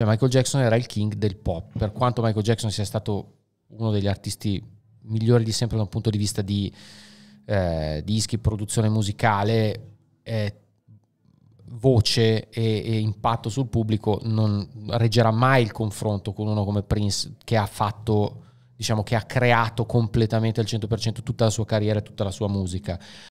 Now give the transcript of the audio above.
Cioè Michael Jackson era il king del pop, per quanto Michael Jackson sia stato uno degli artisti migliori di sempre da un punto di vista di eh, dischi, produzione musicale, eh, voce e, e, impatto sul pubblico, non reggerà mai il confronto con uno come Prince che ha fatto, diciamo, che ha creato completamente al 100% tutta la sua carriera e tutta la sua musica.